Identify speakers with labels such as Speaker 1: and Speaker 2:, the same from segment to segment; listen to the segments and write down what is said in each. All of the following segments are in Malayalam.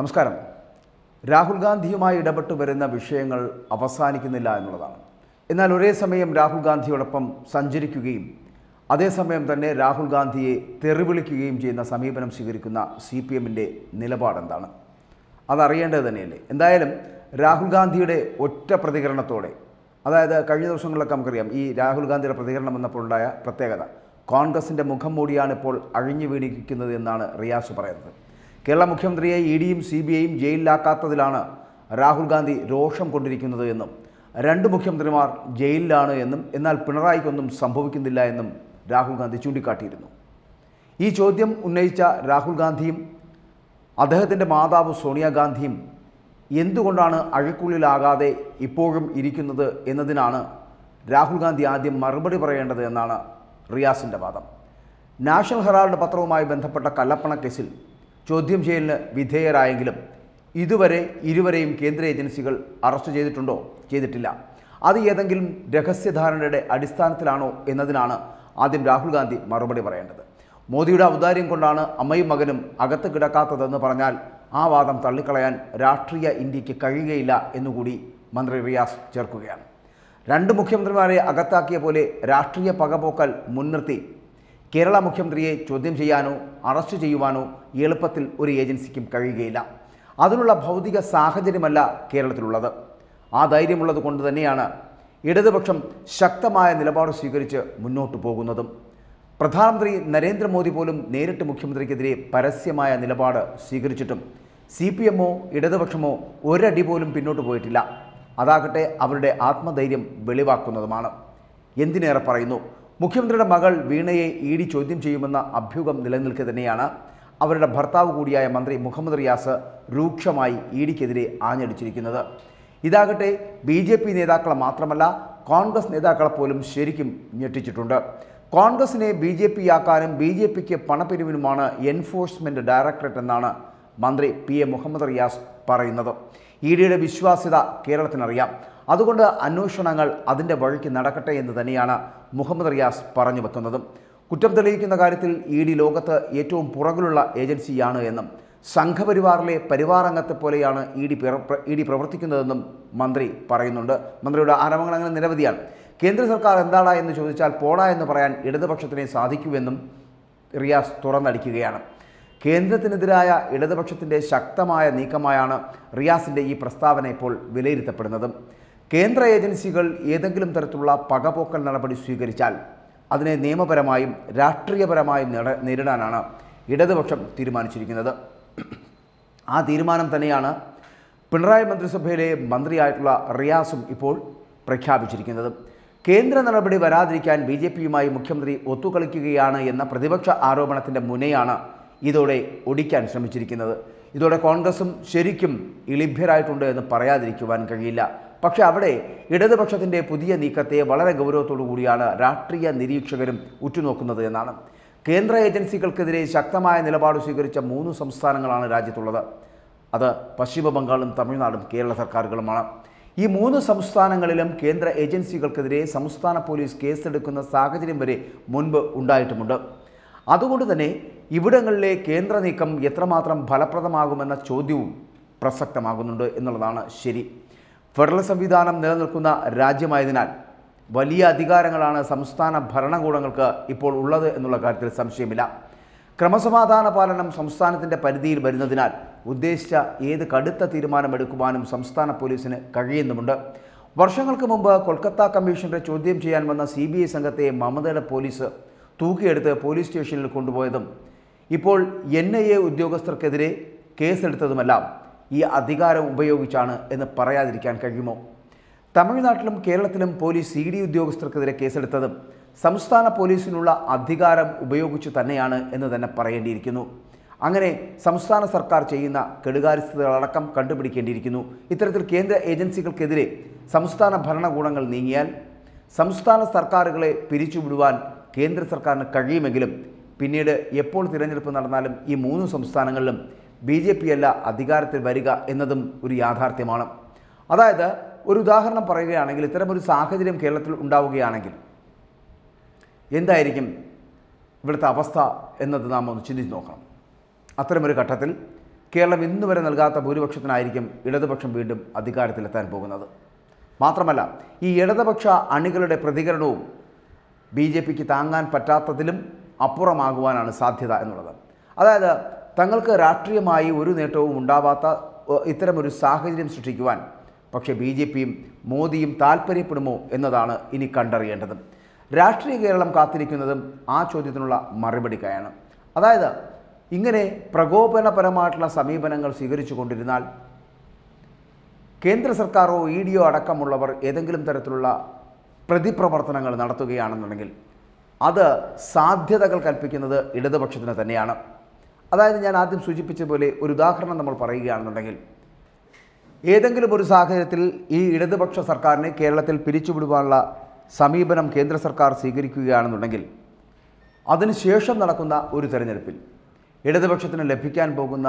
Speaker 1: നമസ്കാരം രാഹുൽ ഗാന്ധിയുമായി ഇടപെട്ടു വരുന്ന വിഷയങ്ങൾ അവസാനിക്കുന്നില്ല എന്നുള്ളതാണ് എന്നാൽ ഒരേ സമയം രാഹുൽ ഗാന്ധിയോടൊപ്പം സഞ്ചരിക്കുകയും അതേസമയം തന്നെ രാഹുൽ ഗാന്ധിയെ തെറിവിളിക്കുകയും ചെയ്യുന്ന സമീപനം സ്വീകരിക്കുന്ന സി പി എമ്മിൻ്റെ നിലപാടെന്താണ് അതറിയേണ്ടത് തന്നെയല്ലേ എന്തായാലും രാഹുൽ ഗാന്ധിയുടെ ഒറ്റ പ്രതികരണത്തോടെ അതായത് കഴിഞ്ഞ ദിവസങ്ങളിലൊക്കെ നമുക്കറിയാം ഈ രാഹുൽ ഗാന്ധിയുടെ പ്രതികരണം എന്നപ്പോഴുണ്ടായ പ്രത്യേകത കോൺഗ്രസിൻ്റെ മുഖം മൂടിയാണ് ഇപ്പോൾ അഴിഞ്ഞു വീണിരിക്കുന്നത് എന്നാണ് റിയാസ് പറയുന്നത് കേരള മുഖ്യമന്ത്രിയെ ഇ ഡിയും സി ബി ഐയും ജയിലിലാക്കാത്തതിലാണ് രാഹുൽ ഗാന്ധി രോഷം കൊണ്ടിരിക്കുന്നത് എന്നും രണ്ട് മുഖ്യമന്ത്രിമാർ ജയിലിലാണ് എന്നും എന്നാൽ പിണറായിക്കൊന്നും സംഭവിക്കുന്നില്ല എന്നും രാഹുൽ ഗാന്ധി ചൂണ്ടിക്കാട്ടിയിരുന്നു ഈ ചോദ്യം ഉന്നയിച്ച രാഹുൽ ഗാന്ധിയും അദ്ദേഹത്തിൻ്റെ മാതാവ് സോണിയാഗാന്ധിയും എന്തുകൊണ്ടാണ് അഴുക്കുള്ളിലാകാതെ ഇപ്പോഴും ഇരിക്കുന്നത് എന്നതിനാണ് രാഹുൽ ഗാന്ധി ആദ്യം മറുപടി പറയേണ്ടത് എന്നാണ് റിയാസിൻ്റെ വാദം നാഷണൽ ഹെറാൾഡ് പത്രവുമായി ബന്ധപ്പെട്ട കല്ലപ്പണ കേസിൽ ചോദ്യം ചെയ്യലിന് വിധേയരായെങ്കിലും ഇതുവരെ ഇരുവരെയും കേന്ദ്ര ഏജൻസികൾ അറസ്റ്റ് ചെയ്തിട്ടുണ്ടോ ചെയ്തിട്ടില്ല അത് ഏതെങ്കിലും രഹസ്യധാരണയുടെ അടിസ്ഥാനത്തിലാണോ എന്നതിനാണ് ആദ്യം രാഹുൽ ഗാന്ധി മറുപടി പറയേണ്ടത് മോദിയുടെ ഔദാര്യം കൊണ്ടാണ് അമ്മയും മകനും അകത്ത് കിടക്കാത്തതെന്ന് പറഞ്ഞാൽ ആ വാദം തള്ളിക്കളയാൻ രാഷ്ട്രീയ ഇന്ത്യക്ക് കഴിയുകയില്ല എന്നുകൂടി മന്ത്രി റിയാസ് ചേർക്കുകയാണ് രണ്ട് മുഖ്യമന്ത്രിമാരെ അകത്താക്കിയ പോലെ രാഷ്ട്രീയ പകപോക്കൽ മുൻനിർത്തി കേരള മുഖ്യമന്ത്രിയെ ചോദ്യം ചെയ്യാനോ അറസ്റ്റ് ചെയ്യുവാനോ എളുപ്പത്തിൽ ഒരു ഏജൻസിക്കും കഴിയുകയില്ല അതിനുള്ള ഭൗതിക സാഹചര്യമല്ല കേരളത്തിലുള്ളത് ആ ധൈര്യമുള്ളത് കൊണ്ട് തന്നെയാണ് ഇടതുപക്ഷം ശക്തമായ നിലപാട് സ്വീകരിച്ച് മുന്നോട്ട് പോകുന്നതും പ്രധാനമന്ത്രി നരേന്ദ്രമോദി പോലും നേരിട്ട് മുഖ്യമന്ത്രിക്കെതിരെ പരസ്യമായ നിലപാട് സ്വീകരിച്ചിട്ടും സി പി എമ്മോ ഇടതുപക്ഷമോ ഒരടി പോലും പിന്നോട്ട് പോയിട്ടില്ല അതാകട്ടെ അവരുടെ ആത്മധൈര്യം വെളിവാക്കുന്നതുമാണ് എന്തിനേറെ പറയുന്നു മുഖ്യമന്ത്രിയുടെ മകൾ വീണയെ ഇ ഡി ചോദ്യം ചെയ്യുമെന്ന അഭ്യൂഹം നിലനിൽക്കെ തന്നെയാണ് അവരുടെ ഭർത്താവ് കൂടിയായ മന്ത്രി മുഹമ്മദ് റിയാസ് രൂക്ഷമായി ഇ ഡിക്കെതിരെ ആഞ്ഞടിച്ചിരിക്കുന്നത് ഇതാകട്ടെ ബി ജെ പി നേതാക്കളെ മാത്രമല്ല കോൺഗ്രസ് നേതാക്കളെ പോലും ശരിക്കും ഞെട്ടിച്ചിട്ടുണ്ട് കോൺഗ്രസിനെ ബി ജെ പി ആക്കാനും ബി ജെ പിക്ക് പണപ്പിരിവിനുമാണ് എൻഫോഴ്സ്മെൻ്റ് ഡയറക്ടറേറ്റ് എന്നാണ് മന്ത്രി പി എ മുഹമ്മദ് റിയാസ് പറയുന്നത് ഇ ഡിയുടെ വിശ്വാസ്യത കേരളത്തിനറിയാം അതുകൊണ്ട് അന്വേഷണങ്ങൾ അതിൻ്റെ വഴിക്ക് നടക്കട്ടെ എന്ന് തന്നെയാണ് മുഹമ്മദ് റിയാസ് പറഞ്ഞു വെക്കുന്നതും കുറ്റം തെളിയിക്കുന്ന കാര്യത്തിൽ ഇ ഡി ലോകത്ത് ഏറ്റവും പുറകിലുള്ള ഏജൻസിയാണ് എന്നും സംഘപരിവാറിലെ പരിവാറംഗത്തെ പോലെയാണ് ഇ ഡി ഇ ഡി പ്രവർത്തിക്കുന്നതെന്നും മന്ത്രി പറയുന്നുണ്ട് മന്ത്രിയുടെ ആരോപണങ്ങൾ അങ്ങനെ നിരവധിയാണ് കേന്ദ്ര സർക്കാർ എന്താണ് എന്ന് ചോദിച്ചാൽ പോടാ എന്ന് പറയാൻ ഇടതുപക്ഷത്തിനെ സാധിക്കുമെന്നും റിയാസ് തുറന്നടിക്കുകയാണ് കേന്ദ്രത്തിനെതിരായ ഇടതുപക്ഷത്തിൻ്റെ ശക്തമായ നീക്കമായാണ് റിയാസിൻ്റെ ഈ പ്രസ്താവന ഇപ്പോൾ വിലയിരുത്തപ്പെടുന്നതും കേന്ദ്ര ഏജൻസികൾ ഏതെങ്കിലും തരത്തിലുള്ള പകപോക്കൽ നടപടി സ്വീകരിച്ചാൽ അതിനെ നിയമപരമായും രാഷ്ട്രീയപരമായും നേരിടാനാണ് ഇടതുപക്ഷം തീരുമാനിച്ചിരിക്കുന്നത് ആ തീരുമാനം തന്നെയാണ് പിണറായി മന്ത്രിസഭയിലെ മന്ത്രിയായിട്ടുള്ള റിയാസും ഇപ്പോൾ പ്രഖ്യാപിച്ചിരിക്കുന്നത് കേന്ദ്ര നടപടി വരാതിരിക്കാൻ ബി ജെ പിയുമായി മുഖ്യമന്ത്രി ഒത്തുകളിക്കുകയാണ് എന്ന പ്രതിപക്ഷ ആരോപണത്തിൻ്റെ മുനയാണ് ഇതോടെ ഒടിക്കാൻ ശ്രമിച്ചിരിക്കുന്നത് ഇതോടെ കോൺഗ്രസും ശരിക്കും ഇളിഭ്യരായിട്ടുണ്ട് എന്ന് പറയാതിരിക്കുവാൻ കഴിയില്ല പക്ഷേ അവിടെ ഇടതുപക്ഷത്തിൻ്റെ പുതിയ നീക്കത്തെ വളരെ ഗൗരവത്തോടു കൂടിയാണ് രാഷ്ട്രീയ നിരീക്ഷകരും ഉറ്റുനോക്കുന്നത് എന്നാണ് കേന്ദ്ര ഏജൻസികൾക്കെതിരെ ശക്തമായ നിലപാട് സ്വീകരിച്ച മൂന്ന് സംസ്ഥാനങ്ങളാണ് രാജ്യത്തുള്ളത് അത് പശ്ചിമ ബംഗാളും തമിഴ്നാടും കേരള സർക്കാരുകളുമാണ് ഈ മൂന്ന് സംസ്ഥാനങ്ങളിലും കേന്ദ്ര ഏജൻസികൾക്കെതിരെ സംസ്ഥാന പോലീസ് കേസെടുക്കുന്ന സാഹചര്യം വരെ മുൻപ് ഉണ്ടായിട്ടുമുണ്ട് അതുകൊണ്ട് തന്നെ ഇവിടങ്ങളിലെ കേന്ദ്ര നീക്കം എത്രമാത്രം ഫലപ്രദമാകുമെന്ന ചോദ്യവും പ്രസക്തമാകുന്നുണ്ട് എന്നുള്ളതാണ് ശരി ഫെഡറൽ സംവിധാനം നിലനിൽക്കുന്ന രാജ്യമായതിനാൽ വലിയ അധികാരങ്ങളാണ് സംസ്ഥാന ഭരണകൂടങ്ങൾക്ക് ഇപ്പോൾ ഉള്ളത് എന്നുള്ള കാര്യത്തിൽ സംശയമില്ല ക്രമസമാധാന പാലനം സംസ്ഥാനത്തിൻ്റെ പരിധിയിൽ വരുന്നതിനാൽ ഉദ്ദേശിച്ച ഏത് കടുത്ത തീരുമാനമെടുക്കുവാനും സംസ്ഥാന പോലീസിന് കഴിയുന്നുമുണ്ട് വർഷങ്ങൾക്ക് മുമ്പ് കൊൽക്കത്ത കമ്മീഷണറെ ചോദ്യം ചെയ്യാൻ വന്ന സി ബി ഐ സംഘത്തെ മമതയുടെ പോലീസ് തൂക്കിയെടുത്ത് പോലീസ് സ്റ്റേഷനിൽ കൊണ്ടുപോയതും ഇപ്പോൾ എൻ ഐ എ ഉദ്യോഗസ്ഥർക്കെതിരെ കേസെടുത്തതുമെല്ലാം ഈ അധികാരം ഉപയോഗിച്ചാണ് എന്ന് പറയാതിരിക്കാൻ കഴിയുമോ തമിഴ്നാട്ടിലും കേരളത്തിലും പോലീസ് സി ഡി ഉദ്യോഗസ്ഥർക്കെതിരെ കേസെടുത്തതും സംസ്ഥാന പോലീസിനുള്ള അധികാരം ഉപയോഗിച്ചു തന്നെയാണ് എന്ന് തന്നെ പറയേണ്ടിയിരിക്കുന്നു അങ്ങനെ സംസ്ഥാന സർക്കാർ ചെയ്യുന്ന കെടുകാര്യസ്ഥതകളടക്കം കണ്ടുപിടിക്കേണ്ടിയിരിക്കുന്നു ഇത്തരത്തിൽ കേന്ദ്ര ഏജൻസികൾക്കെതിരെ സംസ്ഥാന ഭരണകൂടങ്ങൾ നീങ്ങിയാൽ സംസ്ഥാന സർക്കാരുകളെ പിരിച്ചുവിടുവാൻ കേന്ദ്ര സർക്കാരിന് കഴിയുമെങ്കിലും പിന്നീട് എപ്പോൾ തിരഞ്ഞെടുപ്പ് നടന്നാലും ഈ മൂന്ന് സംസ്ഥാനങ്ങളിലും ബി ജെ പി അല്ല അധികാരത്തിൽ വരിക എന്നതും ഒരു യാഥാർത്ഥ്യമാണ് അതായത് ഒരു ഉദാഹരണം പറയുകയാണെങ്കിൽ ഇത്തരമൊരു സാഹചര്യം കേരളത്തിൽ ഉണ്ടാവുകയാണെങ്കിൽ എന്തായിരിക്കും ഇവിടുത്തെ അവസ്ഥ എന്നത് നാം ഒന്ന് ചിന്തിച്ച് നോക്കണം അത്തരമൊരു ഘട്ടത്തിൽ കേരളം ഇന്നു വരെ നൽകാത്ത ഭൂരിപക്ഷത്തിനായിരിക്കും ഇടതുപക്ഷം വീണ്ടും അധികാരത്തിലെത്താൻ പോകുന്നത് മാത്രമല്ല ഈ ഇടതുപക്ഷ അണികളുടെ പ്രതികരണവും ബി ജെ പിക്ക് താങ്ങാൻ പറ്റാത്തതിലും അപ്പുറമാകുവാനാണ് സാധ്യത എന്നുള്ളത് അതായത് തങ്ങൾക്ക് രാഷ്ട്രീയമായി ഒരു നേട്ടവും ഉണ്ടാവാത്ത ഇത്തരമൊരു സാഹചര്യം സൃഷ്ടിക്കുവാൻ പക്ഷേ ബി ജെ പിയും മോദിയും താൽപ്പര്യപ്പെടുമോ എന്നതാണ് ഇനി കണ്ടറിയേണ്ടത് രാഷ്ട്രീയ കേരളം കാത്തിരിക്കുന്നതും ആ ചോദ്യത്തിനുള്ള മറുപടിക്കായാണ് അതായത് ഇങ്ങനെ പ്രകോപനപരമായിട്ടുള്ള സമീപനങ്ങൾ സ്വീകരിച്ചു കൊണ്ടിരുന്നാൽ കേന്ദ്ര സർക്കാരോ ഇ ഡിയോ അടക്കമുള്ളവർ ഏതെങ്കിലും തരത്തിലുള്ള പ്രതിപ്രവർത്തനങ്ങൾ നടത്തുകയാണെന്നുണ്ടെങ്കിൽ അത് സാധ്യതകൾ കൽപ്പിക്കുന്നത് ഇടതുപക്ഷത്തിന് തന്നെയാണ് അതായത് ഞാൻ ആദ്യം സൂചിപ്പിച്ചതുപോലെ ഒരു ഉദാഹരണം നമ്മൾ പറയുകയാണെന്നുണ്ടെങ്കിൽ ഏതെങ്കിലും ഒരു സാഹചര്യത്തിൽ ഈ ഇടതുപക്ഷ സർക്കാരിനെ കേരളത്തിൽ പിരിച്ചുവിടുവാനുള്ള സമീപനം കേന്ദ്ര സർക്കാർ സ്വീകരിക്കുകയാണെന്നുണ്ടെങ്കിൽ അതിനുശേഷം നടക്കുന്ന ഒരു തെരഞ്ഞെടുപ്പിൽ ഇടതുപക്ഷത്തിന് ലഭിക്കാൻ പോകുന്ന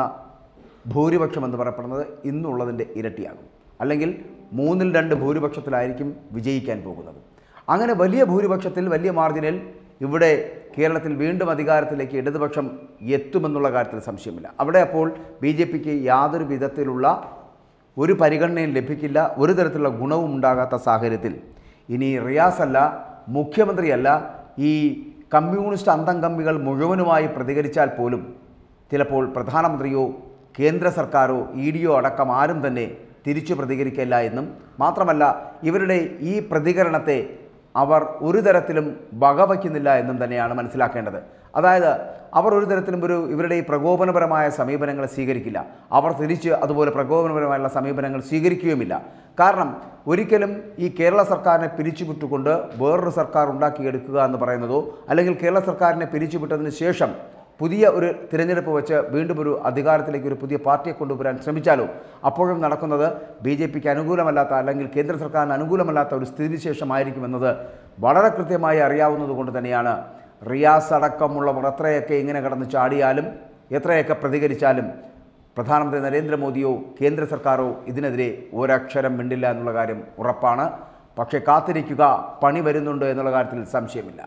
Speaker 1: ഭൂരിപക്ഷം എന്ന് പറയപ്പെടുന്നത് ഇന്നുള്ളതിൻ്റെ ഇരട്ടിയാകും അല്ലെങ്കിൽ മൂന്നിൽ രണ്ട് ഭൂരിപക്ഷത്തിലായിരിക്കും വിജയിക്കാൻ പോകുന്നത് അങ്ങനെ വലിയ ഭൂരിപക്ഷത്തിൽ വലിയ മാർജിനിൽ ഇവിടെ കേരളത്തിൽ വീണ്ടും അധികാരത്തിലേക്ക് ഇടതുപക്ഷം എത്തുമെന്നുള്ള കാര്യത്തിൽ സംശയമില്ല അവിടെ അപ്പോൾ ബി ജെ പിക്ക് യാതൊരു വിധത്തിലുള്ള ഒരു പരിഗണനയും ലഭിക്കില്ല ഒരു തരത്തിലുള്ള ഗുണവും ഉണ്ടാകാത്ത സാഹചര്യത്തിൽ ഇനി റിയാസ് അല്ല മുഖ്യമന്ത്രിയല്ല ഈ കമ്മ്യൂണിസ്റ്റ് അന്തംകമ്മികൾ മുഴുവനുമായി പ്രതികരിച്ചാൽ പോലും ചിലപ്പോൾ പ്രധാനമന്ത്രിയോ കേന്ദ്ര സർക്കാരോ ഇ ഡിയോ അടക്കം ആരും തന്നെ തിരിച്ചു പ്രതികരിക്കില്ല എന്നും മാത്രമല്ല ഇവരുടെ ഈ പ്രതികരണത്തെ അവർ ഒരു തരത്തിലും വകവയ്ക്കുന്നില്ല എന്നും തന്നെയാണ് മനസ്സിലാക്കേണ്ടത് അതായത് അവർ ഒരു തരത്തിലും ഒരു ഇവരുടെ ഈ പ്രകോപനപരമായ സമീപനങ്ങൾ സ്വീകരിക്കില്ല അവർ തിരിച്ച് അതുപോലെ പ്രകോപനപരമായുള്ള സമീപനങ്ങൾ സ്വീകരിക്കുകയുമില്ല കാരണം ഒരിക്കലും ഈ കേരള സർക്കാരിനെ പിരിച്ചുവിട്ടുകൊണ്ട് വേറൊരു സർക്കാർ ഉണ്ടാക്കിയെടുക്കുക എന്ന് പറയുന്നതോ അല്ലെങ്കിൽ കേരള സർക്കാരിനെ പിരിച്ചുവിട്ടതിന് ശേഷം പുതിയ ഒരു തിരഞ്ഞെടുപ്പ് വെച്ച് വീണ്ടും ഒരു അധികാരത്തിലേക്ക് ഒരു പുതിയ പാർട്ടിയെ കൊണ്ടുവരാൻ ശ്രമിച്ചാലോ അപ്പോഴും നടക്കുന്നത് ബി ജെ പിക്ക് അനുകൂലമല്ലാത്ത അല്ലെങ്കിൽ കേന്ദ്ര സർക്കാരിന് അനുകൂലമല്ലാത്ത ഒരു സ്ഥിതിവിശേഷമായിരിക്കുമെന്നത് വളരെ കൃത്യമായി കൊണ്ട് തന്നെയാണ് റിയാസ് അടക്കമുള്ളവർ എത്രയൊക്കെ ഇങ്ങനെ കടന്ന് ചാടിയാലും എത്രയൊക്കെ പ്രതികരിച്ചാലും പ്രധാനമന്ത്രി നരേന്ദ്രമോദിയോ കേന്ദ്ര സർക്കാരോ ഇതിനെതിരെ ഒരക്ഷരം മിണ്ടില്ല എന്നുള്ള കാര്യം ഉറപ്പാണ് പക്ഷേ കാത്തിരിക്കുക പണി വരുന്നുണ്ട് എന്നുള്ള കാര്യത്തിൽ സംശയമില്ല